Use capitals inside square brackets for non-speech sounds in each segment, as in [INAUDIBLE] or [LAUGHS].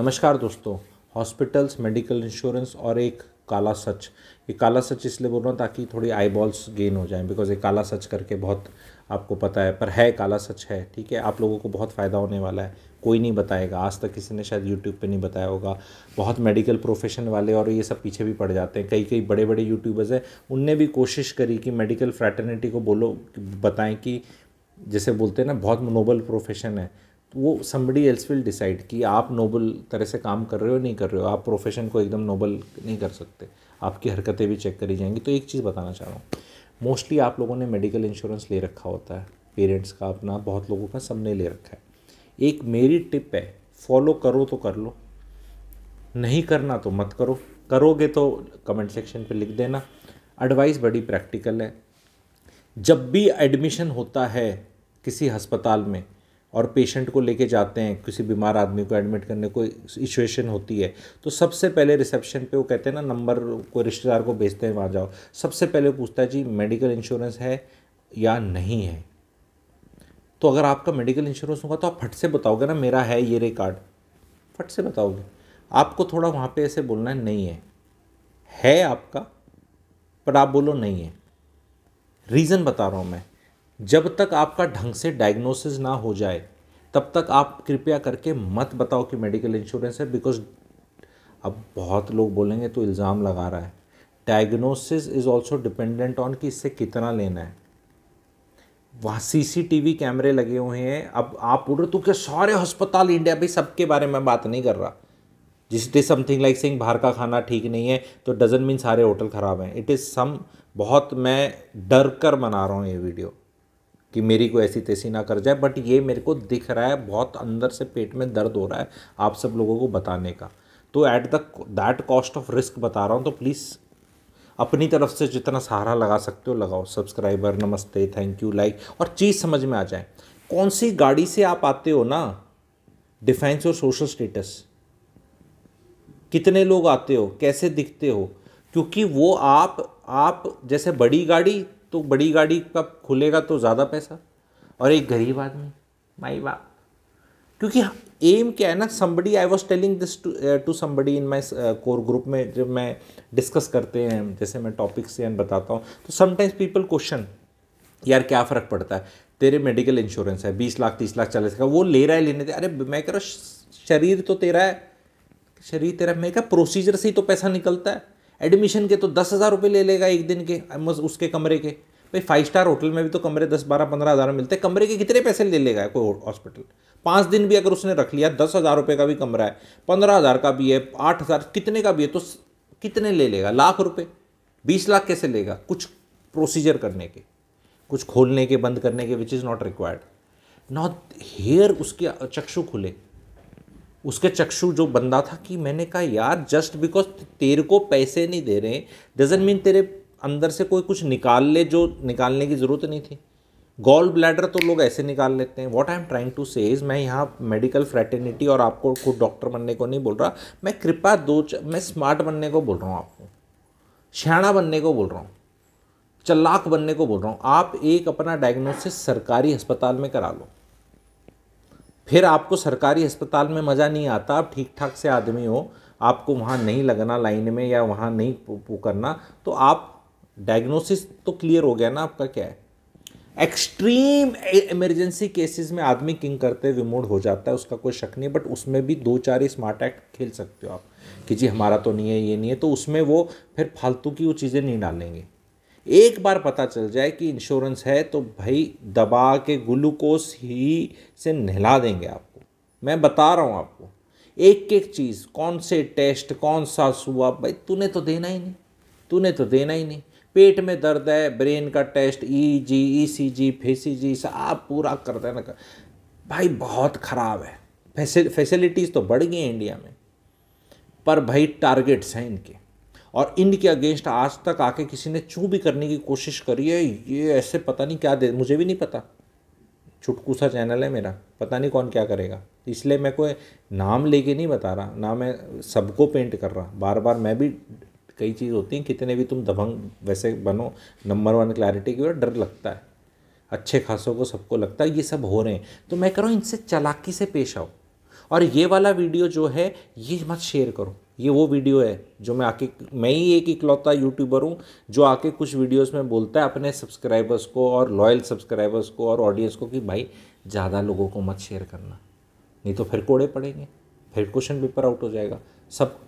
नमस्कार दोस्तों hospitals medical insurance और एक काला सच ये काला सच इसलिए बोल रहा हूँ ताकि थोड़ी आई बॉल्स गेन हो जाएं बिकॉज ये काला सच करके बहुत आपको पता है पर है काला सच है ठीक है आप लोगों को बहुत फ़ायदा होने वाला है कोई नहीं बताएगा आज तक किसी ने शायद यूट्यूब पे नहीं बताया होगा बहुत मेडिकल प्रोफेशन वाले और ये सब पीछे भी पड़ जाते हैं कई कई बड़े बड़े यूट्यूबर्स हैं उनने भी कोशिश करी कि मेडिकल फ्रैटर्निटी को बोलो बताएं कि जैसे बोलते हैं ना बहुत मनोबल प्रोफेशन है वो समबडी एल्स विल डिसाइड कि आप नोबल तरह से काम कर रहे हो नहीं कर रहे हो आप प्रोफेशन को एकदम नोबल नहीं कर सकते आपकी हरकतें भी चेक करी जाएंगी तो एक चीज़ बताना चाह रहा हूँ मोस्टली आप लोगों ने मेडिकल इंश्योरेंस ले रखा होता है पेरेंट्स का अपना बहुत लोगों का सबने ले रखा है एक मेरी टिप है फॉलो करो तो कर लो नहीं करना तो मत करो करोगे तो कमेंट सेक्शन पे लिख देना एडवाइस बड़ी प्रैक्टिकल है जब भी एडमिशन होता है किसी हस्पताल में और पेशेंट को लेके जाते हैं किसी बीमार आदमी को एडमिट करने को सिचुएशन होती है तो सबसे पहले रिसेप्शन पे वो कहते हैं ना नंबर कोई रिश्तेदार को भेजते हैं वहाँ जाओ सबसे पहले पूछता है जी मेडिकल इंश्योरेंस है या नहीं है तो अगर आपका मेडिकल इंश्योरेंस होगा तो आप फट से बताओगे ना मेरा है ये रे कार्ड फट से बताओगे आपको थोड़ा वहाँ पे ऐसे बोलना है नहीं है है आपका पर आप बोलो नहीं है रीज़न बता रहा हूँ मैं जब तक आपका ढंग से डायग्नोसिस ना हो जाए तब तक आप कृपया करके मत बताओ कि मेडिकल इंश्योरेंस है बिकॉज अब बहुत लोग बोलेंगे तो इल्ज़ाम लगा रहा है diagnosis is also dependent on कि इससे कितना लेना है वहाँ सीसीटीवी कैमरे लगे हुए हैं अब आप बोल रहे तो क्या सारे अस्पताल इंडिया भाई सबके बारे में बात नहीं कर रहा जिस डे समथिंग लाइक सिंह बाहर का खाना ठीक नहीं है तो डजेंट मीन सारे होटल ख़राब हैं इट इज़ सम बहुत मैं डर कर बना रहा हूँ ये वीडियो कि मेरी को ऐसी तैसी ना कर जाए बट ये मेरे को दिख रहा है बहुत अंदर से पेट में दर्द हो रहा है आप सब लोगों को बताने का तो at the that cost of risk बता रहा हूँ तो प्लीज़ अपनी तरफ से जितना सहारा लगा सकते हो लगाओ सब्सक्राइबर नमस्ते थैंक यू लाइक और चीज़ समझ में आ जाए कौन सी गाड़ी से आप आते हो ना डिफेंस और सोशल स्टेटस कितने लोग आते हो कैसे दिखते हो क्योंकि वो आप आप जैसे बड़ी गाड़ी तो बड़ी गाड़ी का खुलेगा तो ज़्यादा पैसा और एक गरीब आदमी माई बाप क्योंकि एम क्या है ना somebody I was telling this to somebody in my core group में जब मैं डिस्कस करते हैं जैसे मैं टॉपिक्स एंड बताता हूँ तो समटाइम्स पीपल क्वेश्चन यार क्या फ़र्क पड़ता है तेरे मेडिकल इंश्योरेंस है बीस लाख तीस लाख चालीस लाख वो ले रहा है लेने दे अरे मैं कह रहा शरीर तो तेरा है शरीर तेरा मैं क्या प्रोसीजर से ही तो पैसा निकलता है एडमिशन के तो दस हज़ार रुपये ले लेगा एक दिन के उसके कमरे के भाई फाइव स्टार होटल में भी तो कमरे दस बारह पंद्रह हज़ार मिलते हैं कमरे के कितने पैसे ले लेगा कोई हॉस्पिटल पाँच दिन भी अगर उसने रख लिया दस हज़ार रुपये का भी कमरा है पंद्रह हज़ार का भी है आठ हज़ार कितने का भी है तो कितने ले लेगा लाख रुपये बीस लाख कैसे लेगा कुछ प्रोसीजर करने के कुछ खोलने के बंद करने के which is not required not here उसके चक्षु खुले उसके चक्षु जो बंदा था कि मैंने कहा यार जस्ट बिकॉज तेरे को पैसे नहीं दे रहे डजेंट मीन तेरे अंदर से कोई कुछ निकाल ले जो निकालने की ज़रूरत नहीं थी गोल ब्लैडर तो लोग ऐसे निकाल लेते हैं what I am trying to say मैं यहाँ मेडिकल फ्रेटर्निटी और आपको खुद डॉक्टर बनने को नहीं बोल रहा मैं कृपा दो मैं स्मार्ट बनने को बोल रहा हूँ आपको श्याणा बनने को बोल रहा हूँ चलाक बनने को बोल रहा हूँ आप एक अपना डायग्नोसिस सरकारी अस्पताल में करा लो फिर आपको सरकारी अस्पताल में मज़ा नहीं आता आप ठीक ठाक से आदमी हो आपको वहाँ नहीं लगना लाइन में या वहाँ नहीं वो करना तो आप डायग्नोसिस तो क्लियर हो गया ना आपका क्या है एक्सट्रीम इमरजेंसी केसेस में आदमी किंग करते विमोड हो जाता है उसका कोई शक नहीं बट उसमें भी दो चार ही स्मार्ट एक्ट खेल सकते हो आप कि जी हमारा तो नहीं है ये नहीं है तो उसमें वो फिर फालतू की वो चीज़ें नहीं डालेंगे एक बार पता चल जाए कि इंश्योरेंस है तो भाई दबा के ग्लूकोस ही से नहला देंगे आपको मैं बता रहा हूँ आपको एक एक चीज़ कौन से टेस्ट कौन सा सुआ भाई तूने तो देना ही नहीं तूने तो देना ही नहीं पेट में दर्द है ब्रेन का टेस्ट ई जी ई सी जी फेसी जी सब पूरा कर देना कर भाई बहुत ख़राब है फैसिलिटीज़ तो बढ़ गई हैं इंडिया में पर भाई टारगेट्स हैं इनके और इंड के अगेंस्ट आज तक आके किसी ने चू भी करने की कोशिश करी है ये ऐसे पता नहीं क्या दे मुझे भी नहीं पता छुटकू सा चैनल है मेरा पता नहीं कौन क्या करेगा इसलिए मैं कोई नाम लेके नहीं बता रहा ना मैं सबको पेंट कर रहा बार बार मैं भी कई चीज़ होती हैं कितने भी तुम दबंग वैसे बनो नंबर वन क्लैरिटी की वजह डर लगता है अच्छे खासों को सबको लगता है ये सब हो रहे हैं तो मैं कह रहा हूँ इनसे चलाकी से पेश आओ और ये वाला वीडियो जो है ये मत शेयर करो ये वो वीडियो है जो मैं आके मैं ही एक इकलौता यूट्यूबर हूँ जो आके कुछ वीडियोस में बोलता है अपने सब्सक्राइबर्स को और लॉयल सब्सक्राइबर्स को और ऑडियंस को कि भाई ज़्यादा लोगों को मत शेयर करना नहीं तो फिर कोड़े पड़ेंगे फिर क्वेश्चन पेपर आउट हो जाएगा सब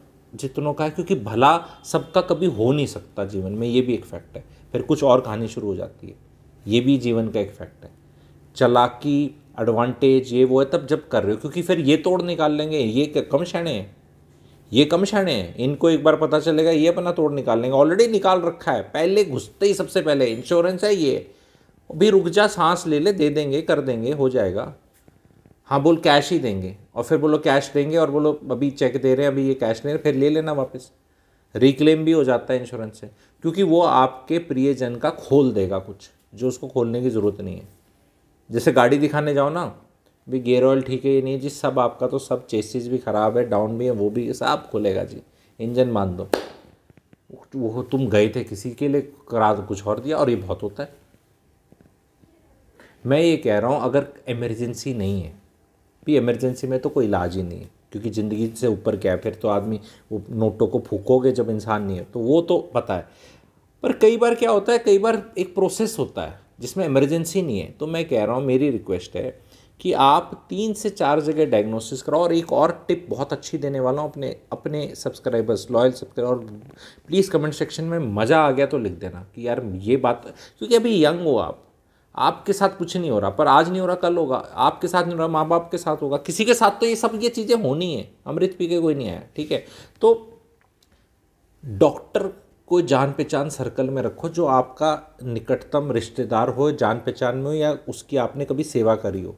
जितनों का है क्योंकि भला सबका कभी हो नहीं सकता जीवन में ये भी एक फैक्ट है फिर कुछ और कहानी शुरू हो जाती है ये भी जीवन का एक फैक्ट है चलाकी एडवांटेज ये वो है तब जब कर रहे हो क्योंकि फिर ये तोड़ निकाल लेंगे ये कम क्षण हैं ये कम क्षण है इनको एक बार पता चलेगा ये अपना तोड़ निकाल लेंगे ऑलरेडी निकाल रखा है पहले घुसते ही सबसे पहले इंश्योरेंस है ये भी रुक जा सांस ले ले दे देंगे कर देंगे हो जाएगा हाँ बोल कैश ही देंगे और फिर बोलो कैश देंगे और बोलो अभी चेक दे रहे हैं अभी ये कैश नहीं रहे फिर ले लेना वापस रिक्लेम भी हो जाता है इंश्योरेंस से क्योंकि वो आपके प्रियजन का खोल देगा कुछ जो उसको खोलने की ज़रूरत नहीं है जैसे गाड़ी दिखाने जाओ ना भी गेयर ऑयल ठीक है ही नहीं जी सब आपका तो सब चेसिस भी ख़राब है डाउन भी है वो भी सब खुलेगा जी इंजन मान दो वो तुम गए थे किसी के लिए करा दो कुछ और दिया और ये बहुत होता है मैं ये कह रहा हूँ अगर इमरजेंसी नहीं है भी इमरजेंसी में तो कोई इलाज ही नहीं है क्योंकि ज़िंदगी से ऊपर क्या है फिर तो आदमी वो नोटों को फूकोगे जब इंसान नहीं है तो वो तो पता है पर कई बार क्या होता है कई बार एक प्रोसेस होता है जिसमें इमरजेंसी नहीं है तो मैं कह रहा हूँ मेरी रिक्वेस्ट है कि आप तीन से चार जगह डायग्नोसिस कराओ और एक और टिप बहुत अच्छी देने वाला हूँ अपने अपने सब्सक्राइबर्स लॉयल सब्सक्राइबर और प्लीज़ कमेंट सेक्शन में मज़ा आ गया तो लिख देना कि यार ये बात क्योंकि अभी यंग हो आप आपके साथ कुछ नहीं हो रहा पर आज नहीं हो रहा कल होगा आपके साथ नहीं हो रहा माँ बाप के साथ होगा किसी के साथ तो ये सब ये चीज़ें होनी है अमृत पी के कोई नहीं आया ठीक है तो डॉक्टर को जान पहचान सर्कल में रखो जो आपका निकटतम रिश्तेदार हो जान पहचान में हो या उसकी आपने कभी सेवा करी हो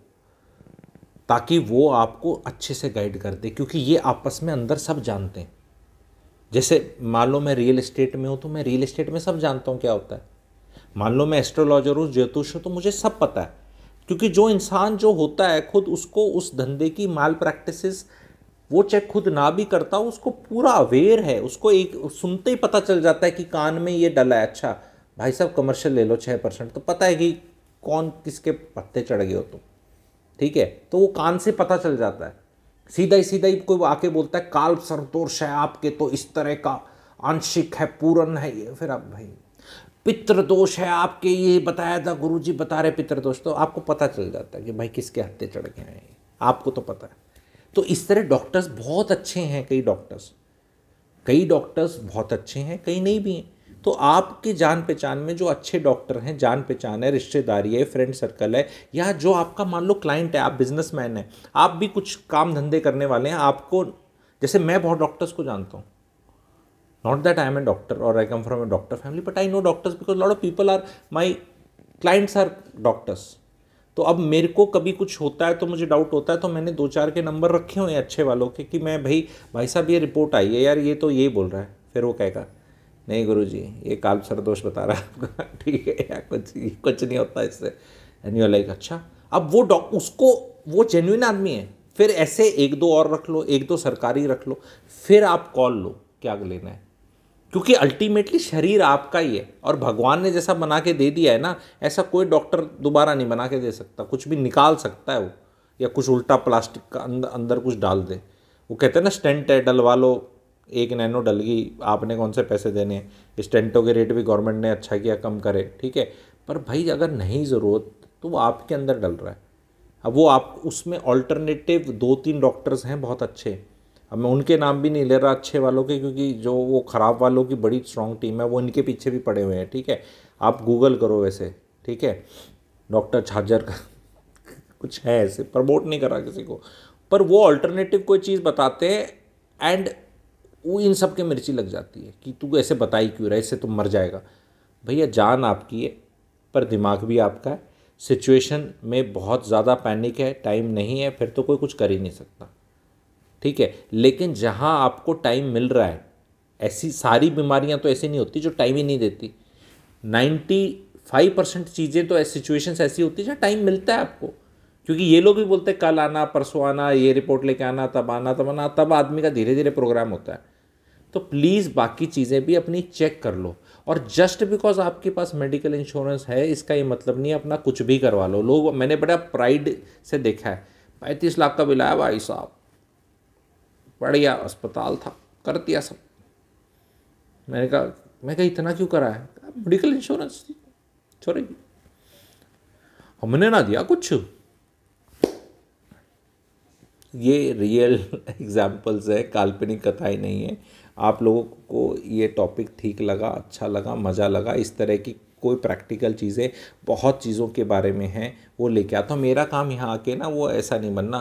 ताकि वो आपको अच्छे से गाइड कर दे क्योंकि ये आपस में अंदर सब जानते हैं जैसे मान लो मैं रियल इस्टेट में हूँ तो मैं रियल इस्टेट में सब जानता हूँ क्या होता है मान लो मैं एस्ट्रोलॉजर हूँ ज्योतिष हूँ तो मुझे सब पता है क्योंकि जो इंसान जो होता है खुद उसको उस धंधे की माल प्रैक्टिसेस वो चेक खुद ना भी करता हो उसको पूरा अवेयर है उसको एक सुनते ही पता चल जाता है कि कान में ये डला है अच्छा भाई साहब कमर्शियल ले लो छः परसेंट तो पता है कि कौन किसके पत्ते चढ़ गए हो तुम ठीक है तो वो कान से पता चल जाता है सीधा ही सीधा ही कोई आके बोलता है काल संतोष है आपके तो इस तरह का आंशिक है पूर्ण है ये फिर आप भाई पितृदोष है आपके ये बताया था गुरु जी बता रहे पितृदोष तो आपको पता चल जाता है कि भाई किसके हत्ते चढ़ गए हैं आपको तो पता है तो इस तरह डॉक्टर्स बहुत अच्छे हैं कई डॉक्टर्स कई डॉक्टर्स बहुत अच्छे हैं कई नहीं भी हैं तो आपकी जान पहचान में जो अच्छे डॉक्टर हैं जान पहचान है रिश्तेदारी है फ्रेंड सर्कल है या जो आपका मान लो क्लाइंट है आप बिजनेसमैन हैं आप भी कुछ काम धंधे करने वाले हैं आपको जैसे मैं बहुत डॉक्टर्स को जानता हूँ not that I am a doctor और I come from a doctor family but I know doctors because lot of people are my clients are doctors तो अब मेरे को कभी कुछ होता है तो मुझे डाउट होता है तो मैंने दो चार के नंबर रखे हुए हैं अच्छे वालों के कि मैं भाई भाई साहब ये रिपोर्ट आई है यार ये तो ये बोल रहा है फिर वो कहेगा नहीं गुरु जी ये काल दोष बता रहा है आपका [LAUGHS] ठीक है या कुछ कुछ नहीं होता इससे एंड यू लाइक अच्छा अब वो डॉ उसको वो जेन्यून आदमी है फिर ऐसे एक दो और रख लो एक दो सरकारी रख लो फिर आप कॉल लो क्या लेना है क्योंकि अल्टीमेटली शरीर आपका ही है और भगवान ने जैसा बना के दे दिया है ना ऐसा कोई डॉक्टर दोबारा नहीं बना के दे सकता कुछ भी निकाल सकता है वो या कुछ उल्टा प्लास्टिक का अंदर अंदर कुछ डाल दे वो कहते हैं ना स्टेंट है डलवा लो एक नैनो डल गई आपने कौन से पैसे देने स्टेंटों के रेट भी गवर्नमेंट ने अच्छा किया कम करे ठीक है पर भाई अगर नहीं ज़रूरत तो वो आपके अंदर डल रहा है अब वो आप उसमें ऑल्टरनेटिव दो तीन डॉक्टर्स हैं बहुत अच्छे अब मैं उनके नाम भी नहीं ले रहा अच्छे वालों के क्योंकि जो वो ख़राब वालों की बड़ी स्ट्रॉन्ग टीम है वो इनके पीछे भी पड़े हुए हैं ठीक है आप गूगल करो वैसे ठीक है डॉक्टर छाजर का [LAUGHS] कुछ है ऐसे प्रमोट नहीं करा किसी को पर वो ऑल्टरनेटिव कोई चीज़ बताते हैं एंड वो इन सब के मिर्ची लग जाती है कि तू ऐसे बताई क्यों रहा इससे तुम तो मर जाएगा भैया जान आपकी है पर दिमाग भी आपका है सिचुएशन में बहुत ज़्यादा पैनिक है टाइम नहीं है फिर तो कोई कुछ कर ही नहीं सकता ठीक है लेकिन जहाँ आपको टाइम मिल रहा है ऐसी सारी बीमारियाँ तो ऐसी नहीं होती जो टाइम ही नहीं देती नाइन्टी फाइव परसेंट चीज़ें तो सिचुएशंस ऐसी होती जहाँ टाइम मिलता है आपको क्योंकि ये लोग भी बोलते हैं कल आना परसों आना ये रिपोर्ट लेके आना तब आना तब आना तब आदमी का धीरे धीरे प्रोग्राम होता है तो प्लीज़ बाकी चीज़ें भी अपनी चेक कर लो और जस्ट बिकॉज आपके पास मेडिकल इंश्योरेंस है इसका ये मतलब नहीं है अपना कुछ भी करवा लो लोग मैंने बड़ा प्राइड से देखा है पैंतीस लाख का बिल आया भाई साहब बढ़िया अस्पताल था कर दिया सब मैंने कहा मैं कहा इतना क्यों करा है मेडिकल इंश्योरेंस थी छोड़ेगी हमने ना दिया कुछ ये रियल एग्जाम्पल्स [LAUGHS] है काल्पनिक कथाएँ नहीं है आप लोगों को ये टॉपिक ठीक लगा अच्छा लगा मज़ा लगा इस तरह की कोई प्रैक्टिकल चीज़ें बहुत चीज़ों के बारे में हैं वो लेके आता हूँ मेरा काम यहाँ आके ना वो ऐसा नहीं बनना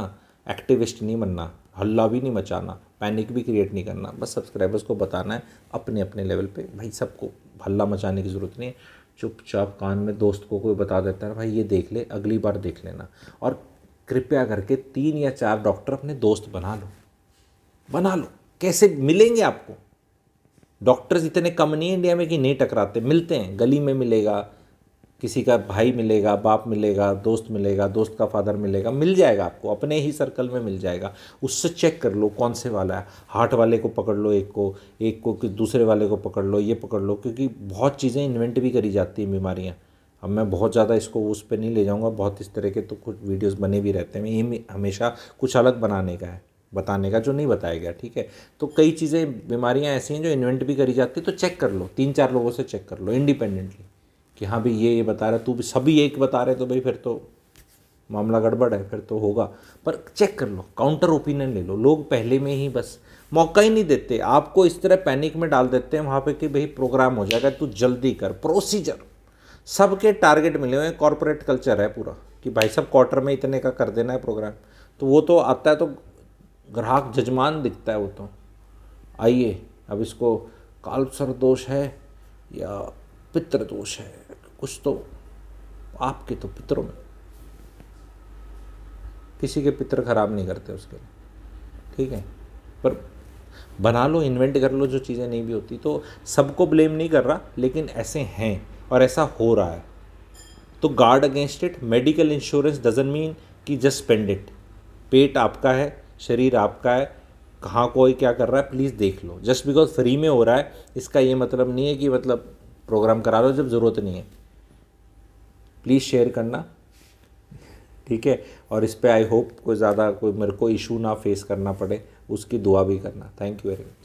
एक्टिविस्ट नहीं बनना हल्ला भी नहीं मचाना पैनिक भी क्रिएट नहीं करना बस सब्सक्राइबर्स को बताना है अपने अपने लेवल पे भाई सबको हल्ला मचाने की ज़रूरत नहीं है चुपचाप कान में दोस्त को कोई बता देता है भाई ये देख ले अगली बार देख लेना और कृपया करके तीन या चार डॉक्टर अपने दोस्त बना लो बना लो कैसे मिलेंगे आपको डॉक्टर्स इतने कम नहीं इंडिया में कि नहीं टकराते मिलते हैं गली में मिलेगा किसी का भाई मिलेगा बाप मिलेगा दोस्त मिलेगा दोस्त का फादर मिलेगा मिल जाएगा आपको अपने ही सर्कल में मिल जाएगा उससे चेक कर लो कौन से वाला है हार्ट वाले को पकड़ लो एक को एक को दूसरे वाले को पकड़ लो ये पकड़ लो क्योंकि बहुत चीज़ें इन्वेंट भी करी जाती हैं बीमारियाँ अब मैं बहुत ज़्यादा इसको उस पर नहीं ले जाऊँगा बहुत इस तरह के तो कुछ वीडियोज़ बने भी रहते हैं एम हमेशा कुछ अलग बनाने का है बताने का जो नहीं बताया गया ठीक है तो कई चीज़ें बीमारियाँ ऐसी हैं जो इन्वेंट भी करी जाती है तो चेक कर लो तीन चार लोगों से चेक कर लो इंडिपेंडेंटली कि हाँ भाई ये ये बता रहा तू भी सभी एक बता रहे तो भाई फिर तो मामला गड़बड़ है फिर तो होगा पर चेक कर लो काउंटर ओपिनियन ले लो लोग पहले में ही बस मौका ही नहीं देते आपको इस तरह पैनिक में डाल देते हैं वहाँ पे कि भाई प्रोग्राम हो जाएगा तू जल्दी कर प्रोसीजर सबके टारगेट मिले हुए हैं कॉरपोरेट कल्चर है पूरा कि भाई सब क्वार्टर में इतने का कर देना है प्रोग्राम तो वो तो आता है तो ग्राहक जजमान दिखता है वो तो आइए अब इसको सर दोष है या पितृ दोष है कुछ तो आपके तो पितरों में किसी के पितर खराब नहीं करते उसके लिए ठीक है पर बना लो इन्वेंट कर लो जो चीज़ें नहीं भी होती तो सबको ब्लेम नहीं कर रहा लेकिन ऐसे हैं और ऐसा हो रहा है तो guard against it medical insurance doesn't mean कि जस्ट स्पेंड इट पेट आपका है शरीर आपका है कहाँ कोई क्या कर रहा है प्लीज़ देख लो जस्ट बिकॉज फ्री में हो रहा है इसका ये मतलब नहीं है कि मतलब प्रोग्राम करा लो जब ज़रूरत नहीं है प्लीज़ शेयर करना ठीक है और इस पर आई होप कोई ज़्यादा कोई मेरे को इशू ना फेस करना पड़े उसकी दुआ भी करना थैंक यू वेरी मच